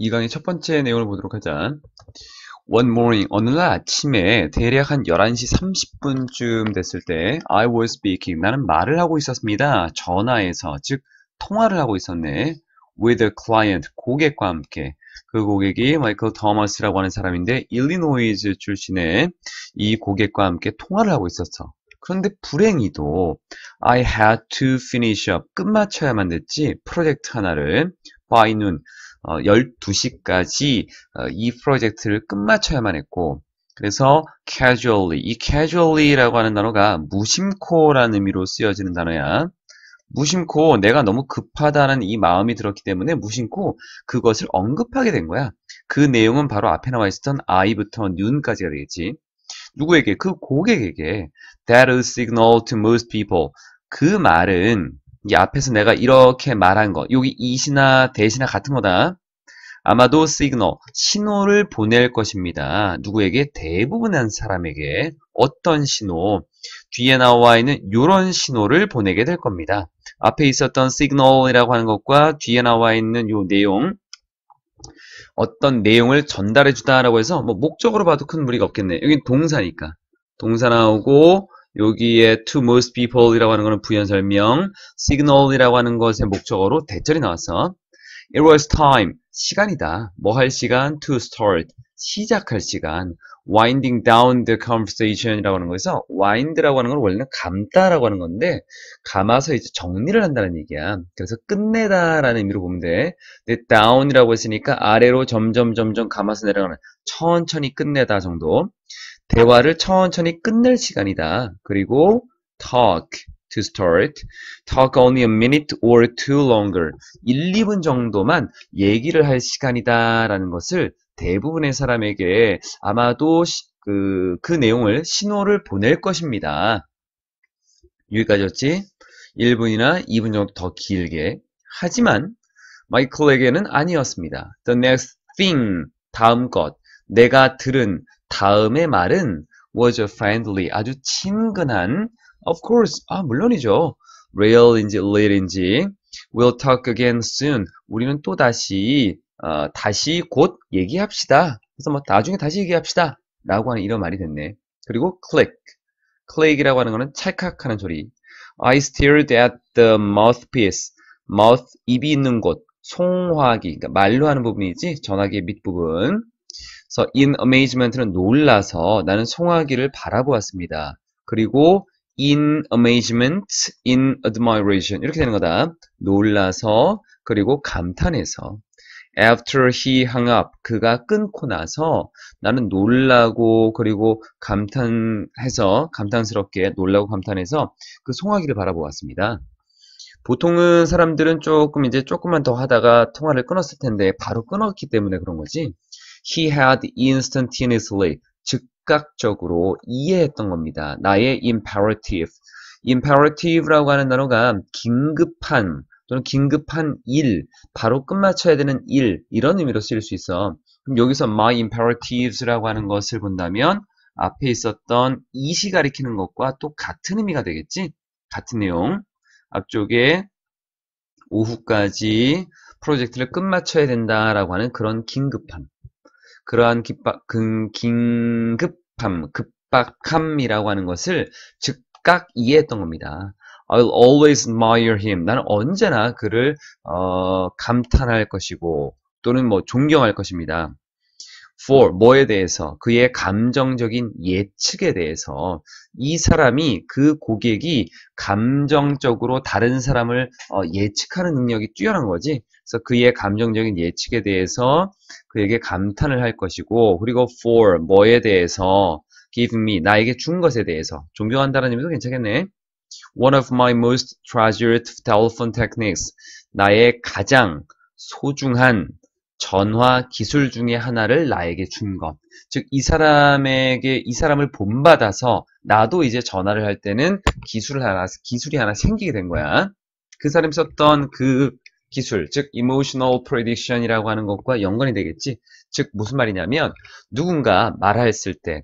이 강의 첫 번째 내용을 보도록 하자. One morning, 어느 날 아침에 대략 한 11시 30분쯤 됐을 때 I was speaking, 나는 말을 하고 있었습니다. 전화에서, 즉 통화를 하고 있었네. With a client, 고객과 함께. 그 고객이 마이클 더마스라고 하는 사람인데 일리노이즈 출신의 이 고객과 함께 통화를 하고 있었어. 그런데 불행히도 I had to finish up 끝마쳐야만 됐지 프로젝트 하나를 by noon 어, 12시까지 어, 이 프로젝트를 끝마쳐야만 했고 그래서 casually 이 casually라고 하는 단어가 무심코라는 의미로 쓰여지는 단어야. 무심코 내가 너무 급하다는 이 마음이 들었기 때문에 무심코 그것을 언급하게 된 거야. 그 내용은 바로 앞에 나와 있었던 I부터 noon까지가 되겠지. 누구에게? 그 고객에게. That is signal to most people. 그 말은 이 앞에서 내가 이렇게 말한 거 여기 이시나 대시나 같은 거다. 아마도 시그널, 신호를 보낼 것입니다. 누구에게? 대부분의 사람에게 어떤 신호, 뒤에 나와 있는 이런 신호를 보내게 될 겁니다. 앞에 있었던 시그널이라고 하는 것과 뒤에 나와 있는 요 내용, 어떤 내용을 전달해 주다라고 해서 뭐 목적으로 봐도 큰 무리가 없겠네. 여긴 동사니까. 동사 나오고 여기에 to most people이라고 하는 거는 부연 설명, signal이라고 하는 것의 목적어로 대절이 나와서 It was time, 시간이다. 뭐 할 시간? To start, 시작할 시간. Winding down the conversation이라고 하는 거에서 wind라고 하는 건 원래는 감다라고 하는 건데 감아서 이제 정리를 한다는 얘기야. 그래서 끝내다라는 의미로 보면 돼. 근데 down이라고 했으니까 아래로 점점 점점 감아서 내려가는 천천히 끝내다 정도. 대화를 천천히 끝낼 시간이다. 그리고 talk to start, talk only a minute or two longer. 1, 2분 정도만 얘기를 할 시간이다라는 것을 대부분의 사람에게 아마도 그, 그 내용을 신호를 보낼 것입니다. 여기까지였지? 1분이나 2분 정도 더 길게. 하지만 마이클에게는 아니었습니다. The next thing, 다음 것, 내가 들은 다음의 말은 was friendly, 아주 친근한 of course, 아 물론이죠. real인지 lit인지 we'll talk again soon. 우리는 또 다시 어, 다시 곧 얘기합시다. 그래서 뭐 나중에 다시 얘기합시다. 라고 하는 이런 말이 됐네. 그리고 click. click이라고 하는 거는 찰칵하는 소리. I stared at the mouthpiece. mouth, 입이 있는 곳. 송화기, 그러니까 말로 하는 부분이지 전화기의 밑부분. 그래서 in amazement는 놀라서 나는 송아기를 바라보았습니다. 그리고 in amazement, in admiration 이렇게 되는 거다. 놀라서 그리고 감탄해서 after he hung up 그가 끊고 나서 나는 놀라고 그리고 감탄해서 감탄스럽게 놀라고 감탄해서 그송아기를 바라보았습니다. 보통은 사람들은 조금 이제 조금만 더 하다가 통화를 끊었을 텐데 바로 끊었기 때문에 그런 거지. He had instantaneously 즉각적으로 이해했던 겁니다. 나의 imperative. imperative라고 하는 단어가 긴급한 또는 긴급한 일, 바로 끝마쳐야 되는 일 이런 의미로 쓰일 수 있어. 그럼 여기서 my i m p e r a t i v e s 라고 하는 것을 본다면 앞에 있었던 이시 가리키는 것과 또 같은 의미가 되겠지? 같은 내용. 앞쪽에 오후까지 프로젝트를 끝마쳐야 된다라고 하는 그런 긴급함. 그러한 깃박, 근, 긴급함, 급박함이라고 하는 것을 즉각 이해했던 겁니다. I'll always admire him. 나는 언제나 그를 어, 감탄할 것이고 또는 뭐 존경할 것입니다. for 뭐에 대해서 그의 감정적인 예측에 대해서 이 사람이 그 고객이 감정적으로 다른 사람을 어, 예측하는 능력이 뛰어난 거지. 그래서 그의 감정적인 예측에 대해서 그에게 감탄을 할 것이고 그리고 for 뭐에 대해서 give me 나에게 준 것에 대해서 존경한다는 의미도 괜찮겠네. One of my most treasured telephone techniques 나의 가장 소중한 전화 기술 중에 하나를 나에게 준 것. 즉, 이 사람에게, 이 사람을 본받아서 나도 이제 전화를 할 때는 기술을 하나, 기술이 하나 생기게 된 거야. 그 사람이 썼던 그 기술, 즉, emotional prediction 이라고 하는 것과 연관이 되겠지. 즉, 무슨 말이냐면, 누군가 말했을 때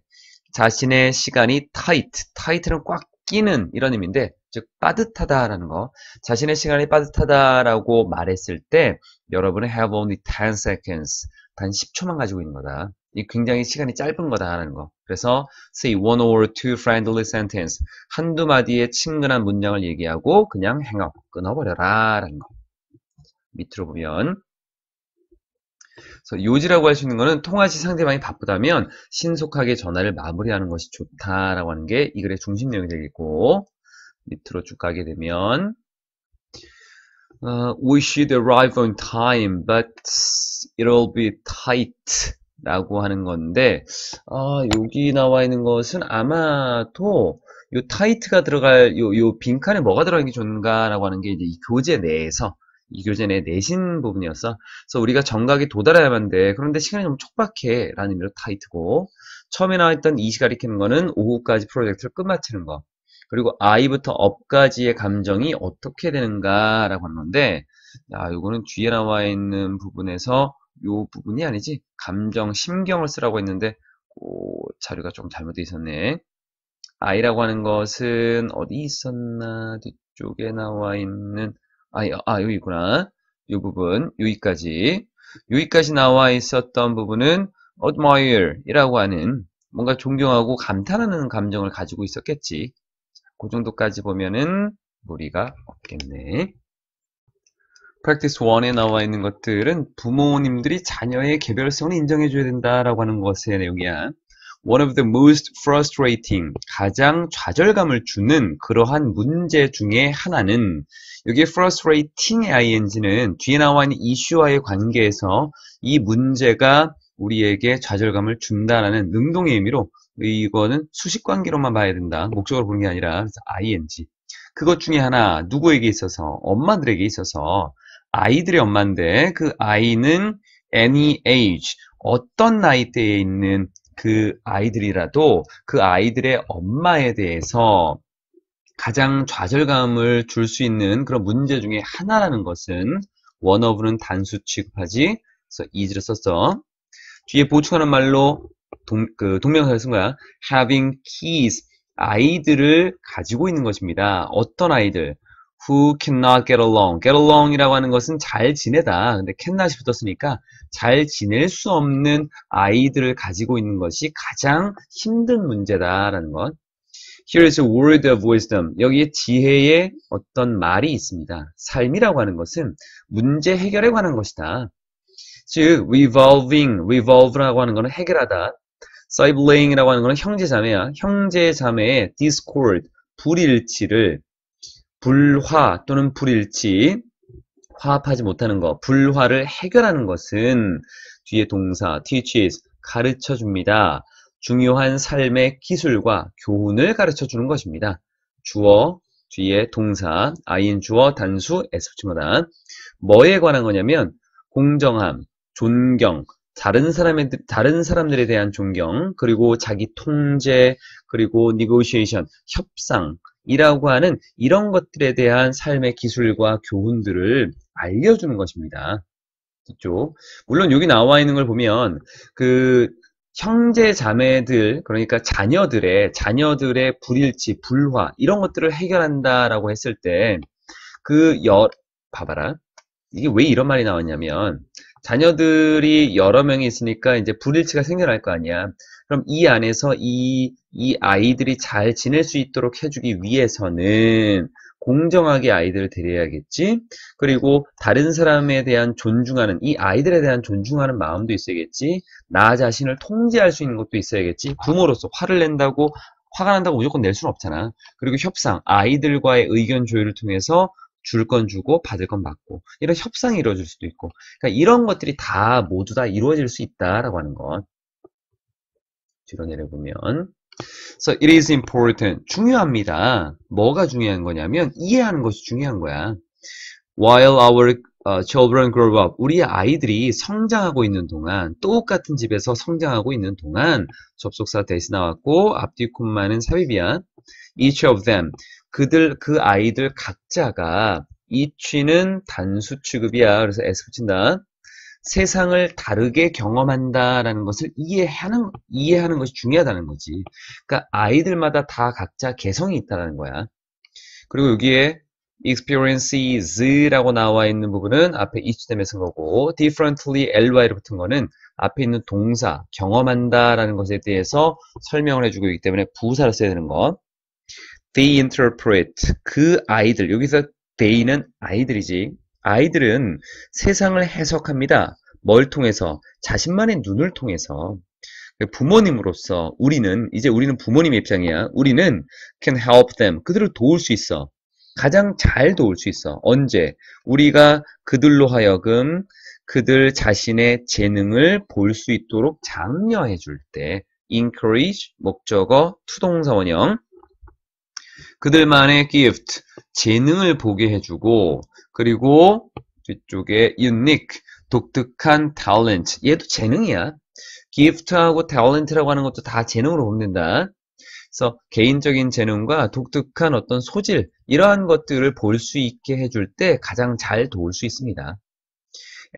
자신의 시간이 tight, tight는 꽉 끼는 이런 의미인데, 즉 빠듯하다라는 거 자신의 시간이 빠듯하다라고 말했을 때 여러분은 have only 10 seconds 단 10초만 가지고 있는 거다 이 굉장히 시간이 짧은 거다라는 거 그래서 say one or two friendly sentence 한두 마디의 친근한 문장을 얘기하고 그냥 행업 끊어버려라 라는 거 밑으로 보면 요지라고 할 수 있는 거는 통화시 상대방이 바쁘다면 신속하게 전화를 마무리하는 것이 좋다라고 하는 게 이 글의 중심 내용이 되겠고 밑으로 쭉 가게 되면 uh, We should arrive on time, but it'll be tight. 라고 하는 건데 아, 여기 나와 있는 것은 아마도 요 타이트가 들어갈 요, 요 빈칸에 뭐가 들어가는 게 좋은가 라고 하는 게 이제 이 교재 내에서 이 교재 내 내신 부분이었어 그래서 우리가 정각에 도달해야만 돼 그런데 시간이 너무 촉박해 라는 의미로 타이트고 처음에 나와 있던 이시가 가리키는 거는 오후까지 프로젝트를 끝마치는 거 그리고 I부터 업까지의 감정이 어떻게 되는가 라고 하는데 아, 요거는 뒤에 나와 있는 부분에서 요 부분이 아니지 감정, 심경을 쓰라고 했는데 오, 자료가 조금 잘못되어 있었네 I라고 하는 것은 어디 있었나 뒤쪽에 나와 있는 아, 아 여기 있구나 요 부분 여기까지 여기까지 나와 있었던 부분은 admire 이라고 하는 뭔가 존경하고 감탄하는 감정을 가지고 있었겠지 그 정도까지 보면은 무리가 없겠네. practice 1에 나와 있는 것들은 부모님들이 자녀의 개별성을 인정해줘야 된다라고 하는 것의 내용이야. One of the most frustrating, 가장 좌절감을 주는 그러한 문제 중에 하나는 여기 frustrating의 ing는 뒤에 나와 있는 이슈와의 관계에서 이 문제가 우리에게 좌절감을 준다라는 능동의 의미로 이거는 수식 관계로만 봐야 된다. 목적으로 보는 게 아니라 그래서 ing. 그것 중에 하나 누구에게 있어서 엄마들에게 있어서 아이들의 엄마인데 그 아이는 any age 어떤 나이대에 있는 그 아이들이라도 그 아이들의 엄마에 대해서 가장 좌절감을 줄 수 있는 그런 문제 중에 하나라는 것은 원어브는 단수 취급하지 그래서 이즈를 썼어 뒤에 보충하는 말로 동, 그 동명사를 쓴 거야. having keys. 아이들을 가지고 있는 것입니다. 어떤 아이들? who cannot get along. get along이라고 하는 것은 잘 지내다. 근데 cannot이 붙었으니까 잘 지낼 수 없는 아이들을 가지고 있는 것이 가장 힘든 문제다라는 것. Here is a word of wisdom. 여기에 지혜의 어떤 말이 있습니다. 삶이라고 하는 것은 문제 해결에 관한 것이다. 즉, revolving, revolve라고 하는 것은 해결하다. 사이블레잉이라고 하는 거는 형제자매야. 형제자매의 discord, 불일치를 불화 또는 불일치 화합하지 못하는 것, 불화를 해결하는 것은 뒤에 동사 teaches 가르쳐 줍니다. 중요한 삶의 기술과 교훈을 가르쳐 주는 것입니다. 주어 뒤에 동사 아인 주어 단수 에스프치마단 뭐에 관한 거냐면 공정함, 존경, 다른 사람에 다른 사람들에 대한 존경 그리고 자기 통제 그리고 니고시에이션 협상이라고 하는 이런 것들에 대한 삶의 기술과 교훈들을 알려주는 것입니다. 이쪽 물론 여기 나와 있는 걸 보면 그 형제 자매들 그러니까 자녀들의 자녀들의 불일치 불화 이런 것들을 해결한다라고 했을 때그여 봐봐라 이게 왜 이런 말이 나왔냐면 자녀들이 여러 명이 있으니까 이제 불일치가 생겨날 거 아니야. 그럼 이 안에서 이, 이 아이들이 잘 지낼 수 있도록 해주기 위해서는 공정하게 아이들을 데려야겠지. 그리고 다른 사람에 대한 존중하는, 이 아이들에 대한 존중하는 마음도 있어야겠지. 나 자신을 통제할 수 있는 것도 있어야겠지. 부모로서 화를 낸다고, 화가 난다고 무조건 낼 수는 없잖아. 그리고 협상, 아이들과의 의견 조율을 통해서 줄건 주고 받을 건 받고 이런 협상이 이루어질 수도 있고 그러니까 이런 것들이 다 모두 다 이루어질 수 있다라고 하는 것 뒤로 내려보면 So it is important. 중요합니다. 뭐가 중요한 거냐면 이해하는 것이 중요한 거야. While our uh, children grow up, 우리 아이들이 성장하고 있는 동안 똑같은 집에서 성장하고 있는 동안 접속사 대신 나왔고 앞뒤 콤마는 삽입이야. Each of them 그들 그 아이들 각자가 이 취는 단수 취급이야. 그래서 S 붙인다. 세상을 다르게 경험한다라는 것을 이해하는 이해하는 것이 중요하다는 거지. 그러니까 아이들마다 다 각자 개성이 있다는 라 거야. 그리고 여기에 experiences라고 나와 있는 부분은 앞에 each 때문에 쓴 거고 differently ly로 붙은 거는 앞에 있는 동사 경험한다라는 것에 대해서 설명을 해주고 있기 때문에 부사를 써야 되는 거. they interpret 그 아이들 여기서 they는 아이들이지 아이들은 세상을 해석합니다. 뭘 통해서 자신만의 눈을 통해서 그 부모님으로서 우리는 이제 우리는 부모님 입장이야. 우리는 can help them 그들을 도울 수 있어. 가장 잘 도울 수 있어. 언제 우리가 그들로 하여금 그들 자신의 재능을 볼 수 있도록 장려해 줄 때. encourage 목적어 투동사원형 그들만의 gift, 재능을 보게 해주고, 그리고 뒤쪽에 unique, 독특한 talent. 얘도 재능이야. gift하고 talent라고 하는 것도 다 재능으로 봅는다. 그래서 개인적인 재능과 독특한 어떤 소질, 이러한 것들을 볼 수 있게 해줄 때 가장 잘 도울 수 있습니다.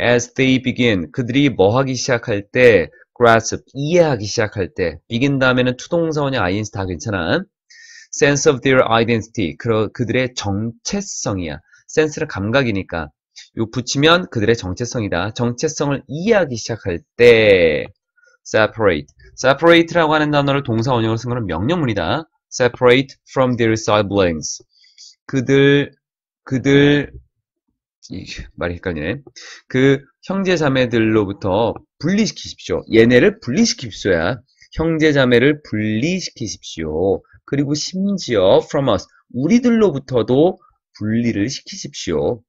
As they begin, 그들이 뭐 하기 시작할 때, grasp, 이해하기 시작할 때, begin 다음에는 투동사원이 ing 다 괜찮아. sense of their identity. 그들의 정체성이야. sense는 감각이니까. 요 붙이면 그들의 정체성이다. 정체성을 이해하기 시작할 때 separate. separate라고 하는 단어를 동사 원형으로 쓴 거는 명령문이다. separate from their siblings. 그들 그들 말이 헷갈리네. 그 형제 자매들로부터 분리시키십시오. 얘네를 분리시키십시오 형제 자매를 분리시키십시오. 그리고 심지어 from us, 우리들로부터도 분리를 시키십시오.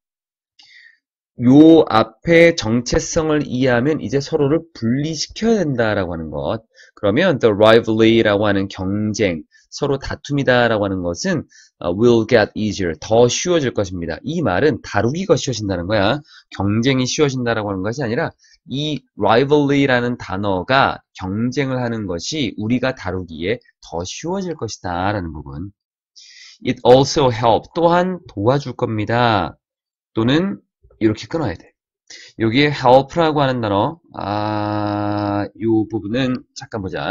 요 앞에 정체성을 이해하면 이제 서로를 분리시켜야 된다라고 하는 것. 그러면 the rivalry라고 하는 경쟁, 서로 다툼이다라고 하는 것은 어, will get easier, 더 쉬워질 것입니다. 이 말은 다루기가 쉬워진다는 거야. 경쟁이 쉬워진다라고 하는 것이 아니라 이 rivalry라는 단어가 경쟁을 하는 것이 우리가 다루기에 더 쉬워질 것이다 라는 부분 It also help 또한 도와줄 겁니다 또는 이렇게 끊어야 돼 여기에 help라고 하는 단어 아, 이 부분은 잠깐 보자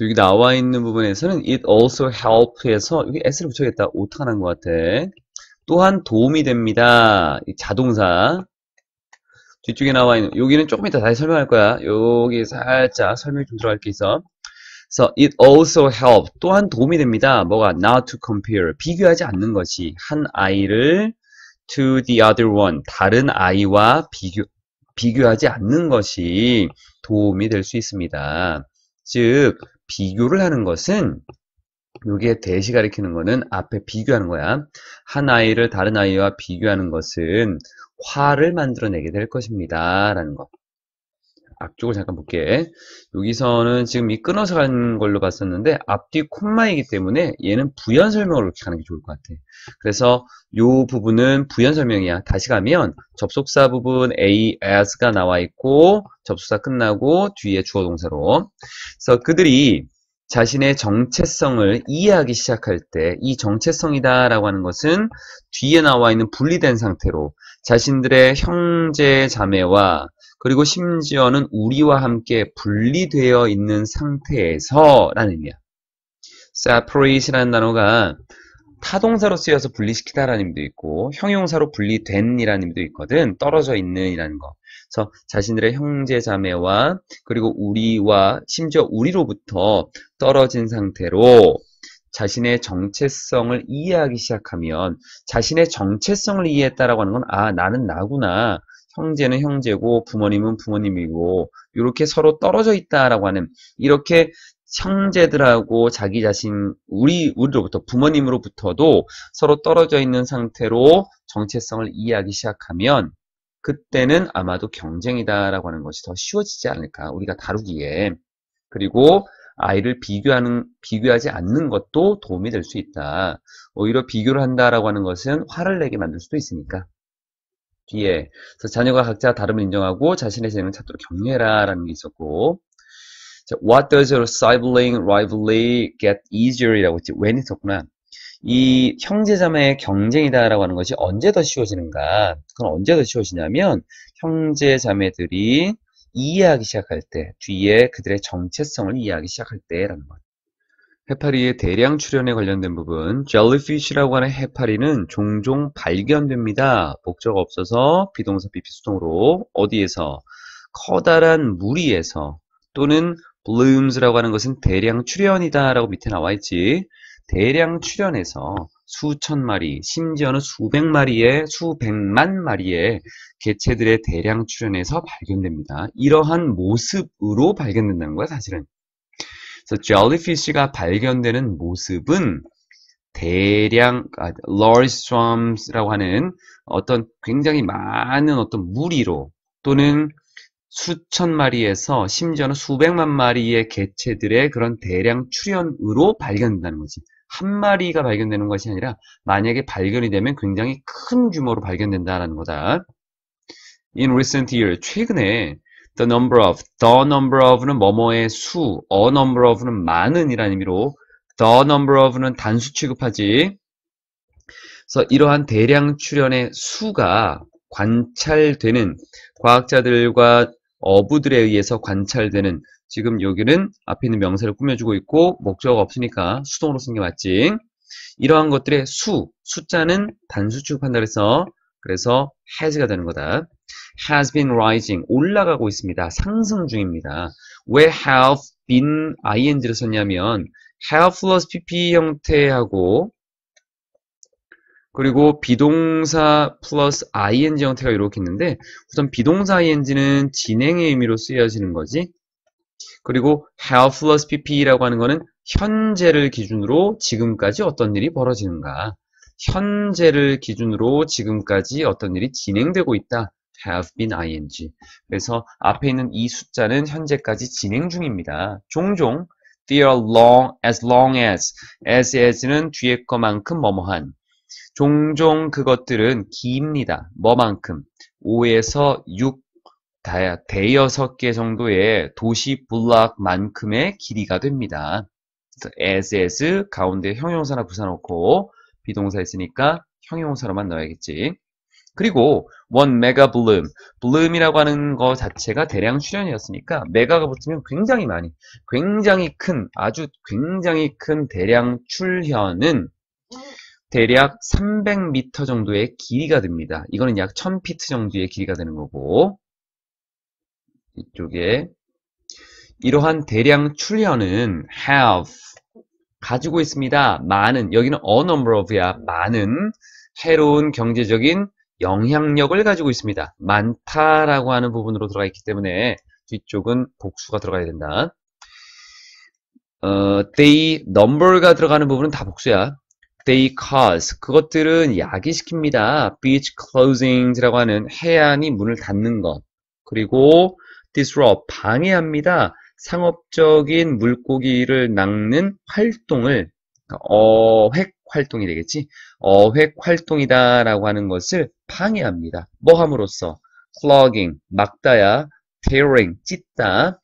여기 나와 있는 부분에서는 it also help에서 여기 s를 붙여야겠다 오타가 난 것 같아 또한 도움이 됩니다 자동사 뒤쪽에 나와 있는 여기는 조금 이따 다시 설명할 거야. 여기 살짝 설명 좀 들어갈 게 있어. So it also help 또한 도움이 됩니다. 뭐가 not to compare 비교하지 않는 것이 한 아이를 to the other one 다른 아이와 비교 비교하지 않는 것이 도움이 될 수 있습니다. 즉 비교를 하는 것은 여기에 대시 가리키는 거는 앞에 비교하는 거야. 한 아이를 다른 아이와 비교하는 것은 화를 만들어내게 될 것입니다. 라는 거. 앞쪽을 잠깐 볼게. 여기서는 지금 이 끊어서 간 걸로 봤었는데 앞뒤 콤마이기 때문에 얘는 부연 설명으로 이렇게 가는 게 좋을 것 같아. 그래서 요 부분은 부연 설명이야. 다시 가면 접속사 부분 a, as가 나와 있고 접속사 끝나고 뒤에 주어 동사로. 그래서 그들이 자신의 정체성을 이해하기 시작할 때 이 정체성이다라고 하는 것은 뒤에 나와 있는 분리된 상태로 자신들의 형제 자매와 그리고 심지어는 우리와 함께 분리되어 있는 상태에서라는 의미야. s e p a r a t e 라는 단어가 타동사로 쓰여서 분리시키다라는 의미도 있고 형용사로 분리된이라는 의미도 있거든. 떨어져 있는이라는 거. 그래서 자신들의 형제 자매와 그리고 우리와 심지어 우리로부터 떨어진 상태로 자신의 정체성을 이해하기 시작하면 자신의 정체성을 이해했다라고 하는 건 아 나는 나구나 형제는 형제고 부모님은 부모님이고 이렇게 서로 떨어져 있다라고 하는 이렇게 형제들하고 자기 자신 우리 우리로부터 부모님으로부터도 서로 떨어져 있는 상태로 정체성을 이해하기 시작하면 그때는 아마도 경쟁이다라고 하는 것이 더 쉬워지지 않을까. 우리가 다루기에. 그리고 아이를 비교하는, 비교하지 않는 것도 도움이 될 수 있다. 오히려 비교를 한다라고 하는 것은 화를 내게 만들 수도 있으니까. 뒤에. 그래서 자녀가 각자 다름을 인정하고 자신의 재능을 찾도록 격려해라. 라는 게 있었고. What does your sibling rivalry get easier? 이라고 했지. w h e n 있었구나. 이 형제자매의 경쟁이다라고 하는 것이 언제 더 쉬워지는가? 그건 언제 더 쉬워지냐면 형제자매들이 이해하기 시작할 때, 뒤에 그들의 정체성을 이해하기 시작할 때라는 것. 해파리의 대량 출현에 관련된 부분, jellyfish라고 하는 해파리는 종종 발견됩니다. 목적 없어서 비동사 비피수동으로 어디에서 커다란 무리에서 또는 blooms라고 하는 것은 대량 출현이다라고 밑에 나와 있지. 대량 출현해서 수천 마리, 심지어는 수백 마리의 수백만 마리의 개체들의 대량 출현에서 발견됩니다. 이러한 모습으로 발견된다는 거야 사실은. 그래서 jellyfish가 발견되는 모습은 대량 아, large swarms라고 하는 어떤 굉장히 많은 어떤 무리로 또는 수천 마리에서 심지어는 수백만 마리의 개체들의 그런 대량 출현으로 발견된다는 거지. 한 마리가 발견되는 것이 아니라 만약에 발견이 되면 굉장히 큰 규모로 발견된다라는 거다. In recent years, 최근에 the number of, the number of는 뭐뭐의 수, a number of는 많은 이라는 의미로 the number of는 단수 취급하지. 그래서 이러한 대량 출현의 수가 관찰되는 과학자들과 어부들에 의해서 관찰되는 지금 여기는 앞에 있는 명사를 꾸며주고 있고 목적 없으니까 수동으로 쓴 게 맞지 이러한 것들의 수, 숫자는 단수 취급한다 그래서 그래서 has가 되는 거다 has been rising 올라가고 있습니다 상승 중입니다 왜 have been ing를 썼냐면 have 플러 s pp 형태하고 그리고 비동사 플러스 ing 형태가 이렇게 있는데 우선 비동사 ing는 진행의 의미로 쓰여지는 거지 그리고 have plus pp라고 하는 거는 현재를 기준으로 지금까지 어떤 일이 벌어지는가 현재를 기준으로 지금까지 어떤 일이 진행되고 있다 have been ing 그래서 앞에 있는 이 숫자는 현재까지 진행 중입니다 종종 they are long as long as as as는 뒤에 것만큼 뭐뭐한 종종 그것들은 기입니다. 뭐만큼? 5에서 6, 대여섯 개 정도의 도시 블락만큼의 길이가 됩니다. as, as 가운데 형용사나 부사 놓고 비동사 있으니까 형용사로만 넣어야겠지. 그리고 원 메가 블룸, 블룸이라고 하는 거 자체가 대량 출현이었으니까 메가가 붙으면 굉장히 많이, 굉장히 큰, 아주 굉장히 큰 대량 출현은 대략 300m 정도의 길이가 됩니다. 이거는 약 1000피트 정도의 길이가 되는 거고 이쪽에 이러한 대량 출현은 have 가지고 있습니다. 많은 여기는 a number of야 많은 해로운 경제적인 영향력을 가지고 있습니다. 많다라고 하는 부분으로 들어가 있기 때문에 뒤쪽은 복수가 들어가야 된다. 어, they number가 들어가는 부분은 다 복수야. They cause 그것들은 야기시킵니다. Beach closings라고 하는 해안이 문을 닫는 것 그리고 disrupt 방해합니다. 상업적인 물고기를 낚는 활동을 그러니까 어획 활동이 되겠지 어획 활동이다라고 하는 것을 방해합니다. 뭐 함으로써 clogging 막다야 tearing 찢다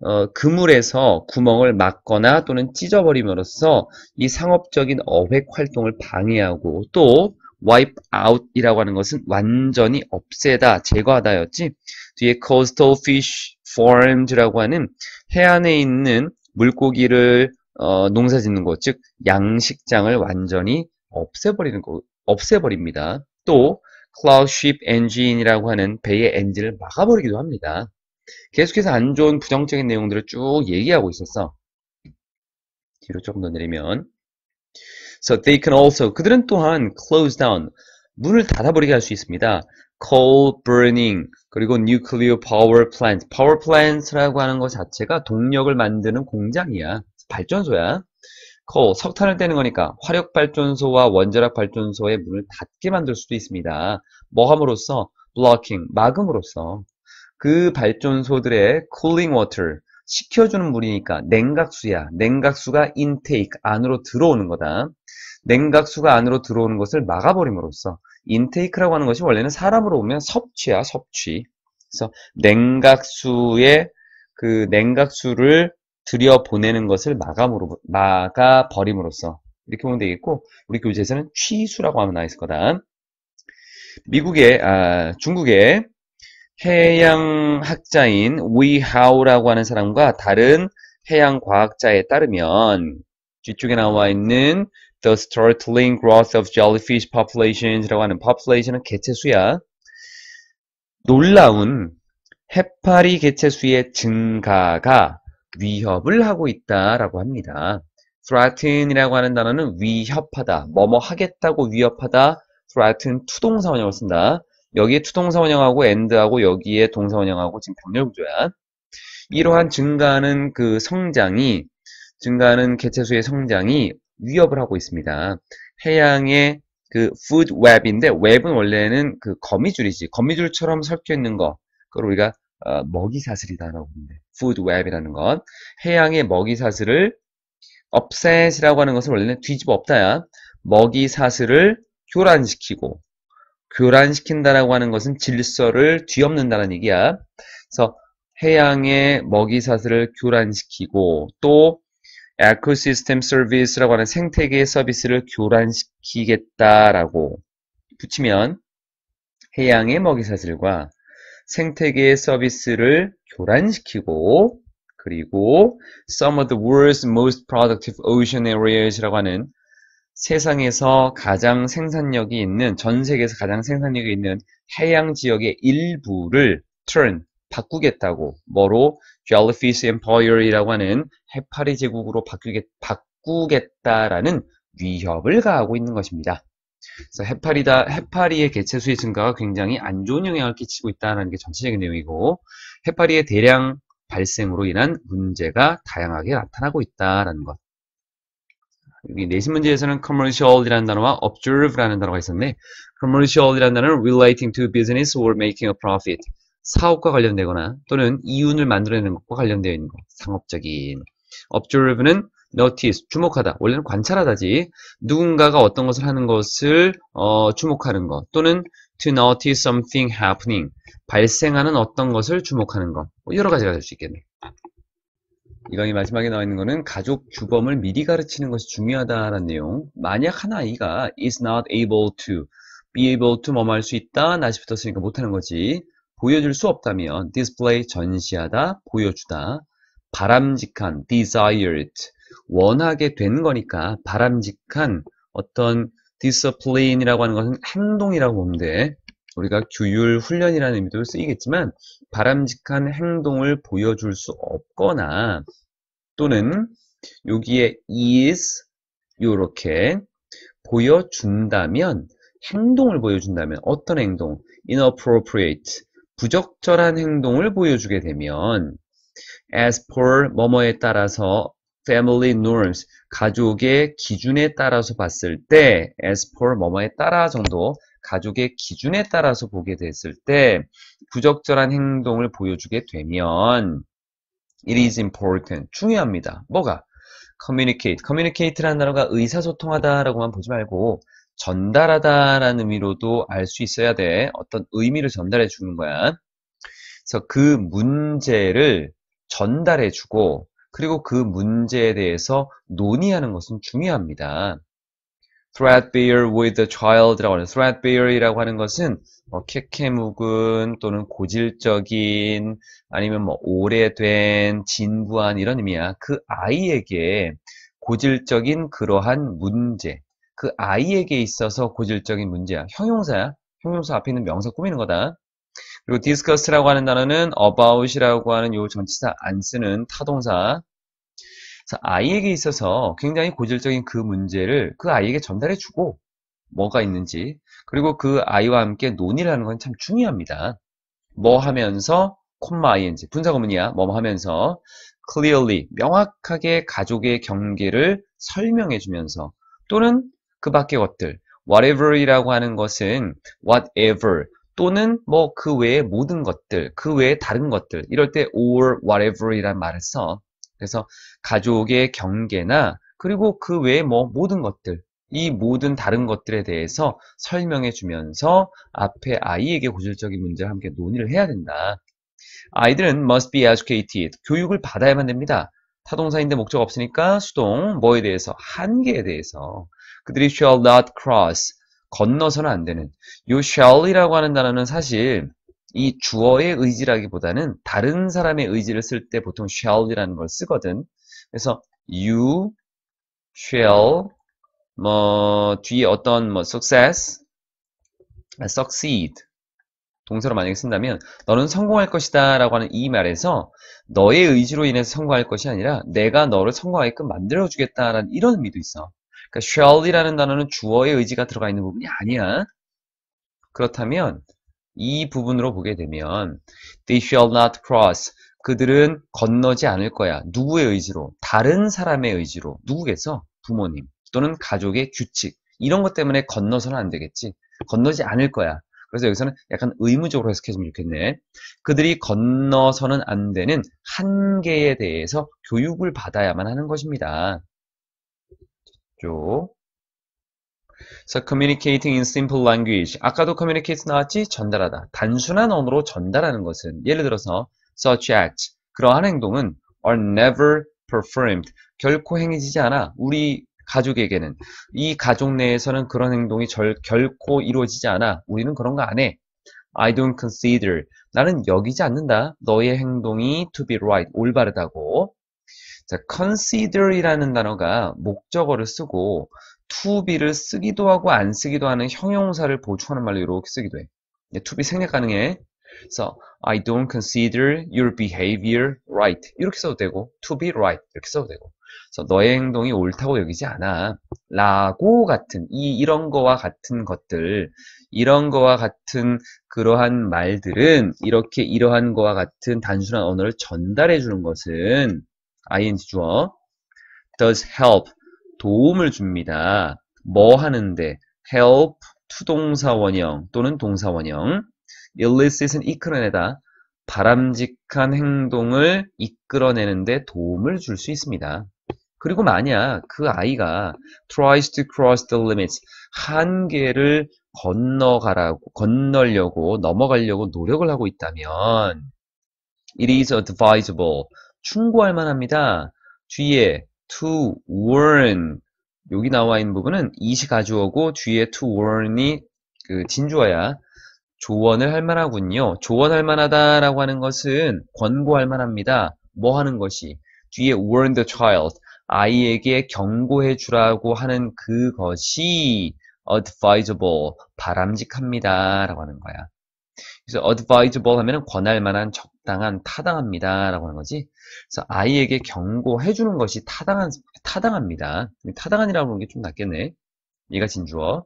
어, 그물에서 구멍을 막거나 또는 찢어버림으로써 이 상업적인 어획 활동을 방해하고 또 wipe out이라고 하는 것은 완전히 없애다, 제거하다였지 뒤에 coastal fish farms라고 하는 해안에 있는 물고기를 어, 농사 짓는 곳, 즉 양식장을 완전히 없애버리는 거, 없애버립니다. 또 cloud ship engine이라고 하는 배의 엔진을 막아버리기도 합니다. 계속해서 안 좋은 부정적인 내용들을 쭉 얘기하고 있었어. 뒤로 조금 더 내리면 So they can also 그들은 또한 close down 문을 닫아버리게 할 수 있습니다. coal burning 그리고 nuclear power plant power plant라고 하는 것 자체가 동력을 만드는 공장이야 발전소야 coal 석탄을 떼는 거니까 화력 발전소와 원자력 발전소의 문을 닫게 만들 수도 있습니다 뭐 함으로써 blocking 막음으로써 그 발전소들의 cooling water, 식혀주는 물이니까 냉각수야. 냉각수가 intake, 안으로 들어오는 거다. 냉각수가 안으로 들어오는 것을 막아버림으로써 인테이크라고 하는 것이 원래는 사람으로 보면 섭취야, 섭취. 그래서 냉각수의 그 냉각수를 들여 보내는 것을 마감으로 막아 버림으로써 이렇게 보면 되겠고 우리 교재에서는 취수라고 하면 나 있을 거다. 미국의 아, 중국의 해양학자인 위하우라고 하는 사람과 다른 해양과학자에 따르면 뒤쪽에 나와 있는 The startling growth of jellyfish populations라고 하는 population은 개체수야. 놀라운 해파리 개체수의 증가가 위협을 하고 있다라고 합니다. threaten이라고 하는 단어는 위협하다, 뭐뭐 하겠다고 위협하다, threaten 투동사 원형을 이 쓴다. 여기에 투동사 원형하고 엔드하고 여기에 동사 원형하고 지금 병렬 구조야. 네. 이러한 증가하는 그 성장이 증가하는 개체수의 성장이 위협을 하고 있습니다. 해양의 그 food web인데 web은 원래는 그 거미줄이지 거미줄처럼 섞여 있는 거 그걸 우리가 어, 먹이 사슬이다라고 부르는데 food web이라는 건 해양의 먹이 사슬을 업셋이라고 하는 것은 원래는 뒤집어 없다야 먹이 사슬을 교란시키고 교란시킨다라고 하는 것은 질서를 뒤엎는다는 얘기야. 그래서 해양의 먹이사슬을 교란시키고 또 에코시스템 서비스라고 하는 생태계 서비스를 교란시키겠다라고 붙이면 해양의 먹이사슬과 생태계 서비스를 교란시키고 그리고 some of the world's most productive ocean areas라고 하는 세상에서 가장 생산력이 있는 전 세계에서 가장 생산력이 있는 해양 지역의 일부를 turn 바꾸겠다고 뭐로 Jellyfish Empire이라고 하는 해파리 제국으로 바꾸겠, 바꾸겠다라는 위협을 가하고 있는 것입니다. 그래서 해파리다 해파리의 개체 수의 증가가 굉장히 안 좋은 영향을 끼치고 있다는 게 전체적인 내용이고 해파리의 대량 발생으로 인한 문제가 다양하게 나타나고 있다라는 것. 여기 내신 문제에서는 commercial이라는 단어와 observe라는 단어가 있었네. commercial이라는 단어는 relating to business or making a profit. 사업과 관련되거나 또는 이윤을 만들어내는 것과 관련되어 있는 것, 상업적인. observe는 notice, 주목하다. 원래는 관찰하다지. 누군가가 어떤 것을 하는 것을 어, 주목하는 것 또는 to notice something happening, 발생하는 어떤 것을 주목하는 것. 뭐 여러 가지가 될 수 있겠네. 이 강의 마지막에 나와 있는 것은 가족 주범을 미리 가르치는 것이 중요하다라는 내용. 만약 한 아이가 is not able to, be able to 뭐할수 있다, n o 붙었으니까 못하는 거지. 보여줄 수 없다면 display 전시하다, 보여주다. 바람직한 desired, 원하게 된 거니까 바람직한 어떤 discipline이라고 하는 것은 행동이라고 보면 돼. 우리가 규율, 훈련이라는 의미도 쓰이겠지만 바람직한 행동을 보여줄 수 없거나 또는 여기에 is 이렇게 보여준다면 행동을 보여준다면 어떤 행동 inappropriate 부적절한 행동을 보여주게 되면 as per 뭐뭐에 따라서 family norms 가족의 기준에 따라서 봤을 때 as per 뭐뭐에 따라 정도 가족의 기준에 따라서 보게 됐을 때 부적절한 행동을 보여주게 되면 it is important 중요합니다. 뭐가? communicate. communicate라는 단어가 의사소통하다라고만 보지 말고 전달하다라는 의미로도 알 수 있어야 돼. 어떤 의미를 전달해 주는 거야. 그래서 그 문제를 전달해 주고 그리고 그 문제에 대해서 논의하는 것은 중요합니다. threadbare with a child이라고 하는 threadbare이라고 하는 것은 뭐 캐캐묵은 또는 고질적인 아니면 뭐 오래된 진부한 이런 의미야. 그 아이에게 고질적인 그러한 문제, 그 아이에게 있어서 고질적인 문제야. 형용사야. 형용사 앞에 있는 명사 꾸미는 거다. 그리고 discuss라고 하는 단어는 about이라고 하는 요 전치사 안 쓰는 타동사 그래서 아이에게 있어서 굉장히 고질적인 그 문제를 그 아이에게 전달해 주고 뭐가 있는지 그리고 그 아이와 함께 논의를 하는 건 참 중요합니다. 뭐 하면서 콤마 ing 분사구문이야 뭐 하면서 clearly 명확하게 가족의 경계를 설명해 주면서 또는 그 밖의 것들 whatever이라고 하는 것은 whatever 또는 뭐 그 외의 모든 것들 그 외의 다른 것들 이럴 때 or whatever이란 말을 써 그래서 가족의 경계나 그리고 그 외에 뭐 모든 것들 이 모든 다른 것들에 대해서 설명해 주면서 앞에 아이에게 고질적인 문제를 함께 논의를 해야 된다. 아이들은 must be educated. 교육을 받아야만 됩니다. 타동사인데 목적 없으니까 수동, 뭐에 대해서, 한계에 대해서. 그들이 shall not cross. 건너서는 안 되는. 요 shall이라고 하는 단어는 사실 이 주어의 의지라기보다는 다른 사람의 의지를 쓸 때 보통 shall이라는 걸 쓰거든. 그래서 you shall 뭐 뒤에 어떤 뭐 success, succeed 동사로 만약에 쓴다면 너는 성공할 것이다 라고 하는 이 말에서 너의 의지로 인해서 성공할 것이 아니라 내가 너를 성공하게끔 만들어주겠다라는 이런 의미도 있어. 그러니까 shall이라는 단어는 주어의 의지가 들어가 있는 부분이 아니야. 그렇다면 이 부분으로 보게 되면 They shall not cross. 그들은 건너지 않을 거야. 누구의 의지로? 다른 사람의 의지로. 누구겠어? 부모님 또는 가족의 규칙. 이런 것 때문에 건너서는 안 되겠지. 건너지 않을 거야. 그래서 여기서는 약간 의무적으로 해석해주면 좋겠네. 그들이 건너서는 안 되는 한계에 대해서 교육을 받아야만 하는 것입니다. 쪽. So communicating in simple language. 아까도 communicate 나왔지? 전달하다. 단순한 언어로 전달하는 것은 예를 들어서 such acts 그러한 행동은 are never performed 결코 행해지지 않아 우리 가족에게는 이 가족 내에서는 그런 행동이 절, 결코 이루어지지 않아 우리는 그런 거 안 해. I don't consider 나는 여기지 않는다. 너의 행동이 to be right 올바르다고. 자, consider이라는 단어가 목적어를 쓰고 to be를 쓰기도 하고 안 쓰기도 하는 형용사를 보충하는 말로 이렇게 쓰기도 해. to be 생략 가능해. 그래서 I don't consider your behavior right 이렇게 써도 되고 to be right 이렇게 써도 되고 그래서 너의 행동이 옳다고 여기지 않아 라고 같은 이 이런 거와 같은 것들 이런 거와 같은 그러한 말들은 이렇게 이러한 거와 같은 단순한 언어를 전달해 주는 것은 ing 주어 does help 도움을 줍니다. 뭐 하는데? help 투동사 원형 또는 동사 원형 illicit은 이끌어내다 바람직한 행동을 이끌어내는데 도움을 줄 수 있습니다. 그리고 만약 그 아이가 tries to cross the limits 한계를 건너가라고 건너려고 넘어가려고 노력을 하고 있다면 it is advisable 충고할 만합니다. 뒤에 to warn 여기 나와 있는 부분은 이 시 가져오고 뒤에 to warn이 그 진주어야 조언을 할 만하군요. 조언할 만하다라고 하는 것은 권고할 만합니다. 뭐 하는 것이 뒤에 warn the child 아이에게 경고해 주라고 하는 그것이 advisable 바람직합니다라고 하는 거야. 그래서 advisable 하면 권할 만한 적 당한 타당합니다라고 하는 거지. 그래서 아이에게 경고해 주는 것이 타당한 타당합니다. 타당한이라고 하는 게 좀 낫겠네. 얘가 진주어.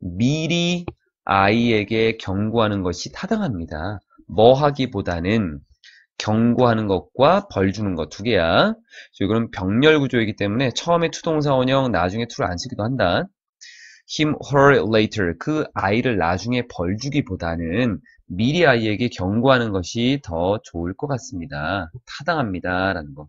미리 아이에게 경고하는 것이 타당합니다. 뭐 하기보다는 경고하는 것과 벌 주는 것 두 개야. 이거는 병렬 구조이기 때문에 처음에 투동사 원형, 나중에 투를 안 쓰기도 한다. him, her later 그 아이를 나중에 벌 주기보다는 미리 아이에게 경고하는 것이 더 좋을 것 같습니다. 타당합니다. 라는 거.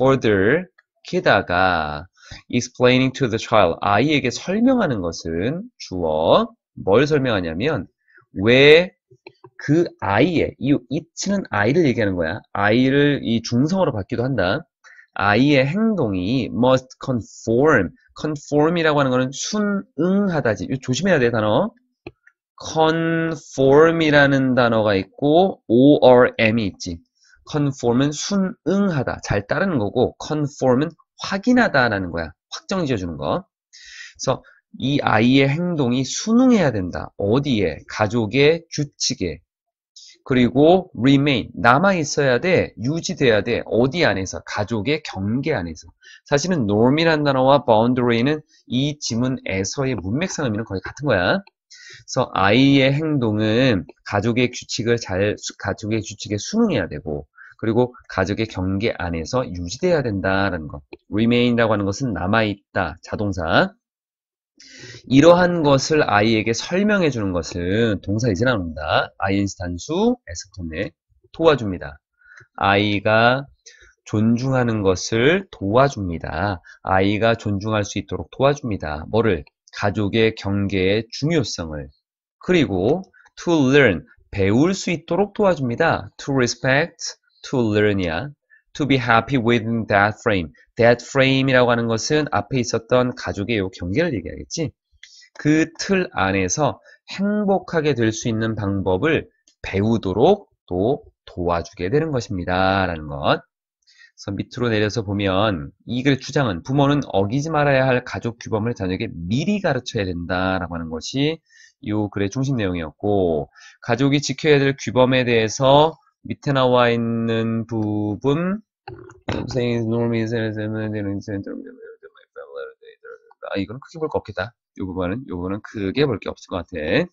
further, 게다가 explaining to the child, 아이에게 설명하는 것은 주어, 뭘 설명하냐면 왜 그 아이의, 이 it는 아이를 얘기하는 거야. 아이를 이 중성어로 받기도 한다. 아이의 행동이 must conform, conform이라고 하는 것은 순응하다지. 조심해야 돼, 단어. conform이라는 단어가 있고 orm이 있지. conform은 순응하다, 잘 따르는 거고 conform은 확인하다라는 거야. 확정 지어주는 거. 그래서 이 아이의 행동이 순응해야 된다. 어디에? 가족의 규칙에. 그리고 remain, 남아있어야 돼. 유지돼야 돼. 어디 안에서? 가족의 경계 안에서. 사실은 n o r m 이라는 단어와 boundary는 이 지문에서의 문맥상 의미는 거의 같은 거야. 그래서 아이의 행동은 가족의 규칙을 잘 가족의 규칙에 순응해야 되고 그리고 가족의 경계 안에서 유지돼야 된다라는 것. remain이라고 하는 것은 남아있다. 자동사. 이러한 것을 아이에게 설명해 주는 것은 동사 이제 나온다. ing 단수 에스톤에 도와줍니다. 아이가 존중하는 것을 도와줍니다. 아이가 존중할 수 있도록 도와줍니다. 뭐를? 가족의 경계의 중요성을 그리고 to learn 배울 수 있도록 도와줍니다. to respect, to learn이야. to be happy within that frame. that frame이라고 하는 것은 앞에 있었던 가족의 요 경계를 얘기하겠지. 그 틀 안에서 행복하게 될 수 있는 방법을 배우도록 또 도와주게 되는 것입니다. 라는 것. 그래서 밑으로 내려서 보면 이 글의 주장은 부모는 어기지 말아야 할 가족 규범을 자녀에게 미리 가르쳐야 된다라고 하는 것이 이 글의 중심 내용이었고 가족이 지켜야 될 규범에 대해서 밑에 나와 있는 부분 아, 이거는 크게 볼 거 없겠다. 요 부분은 요거는 크게 볼 게 없을 것 같아.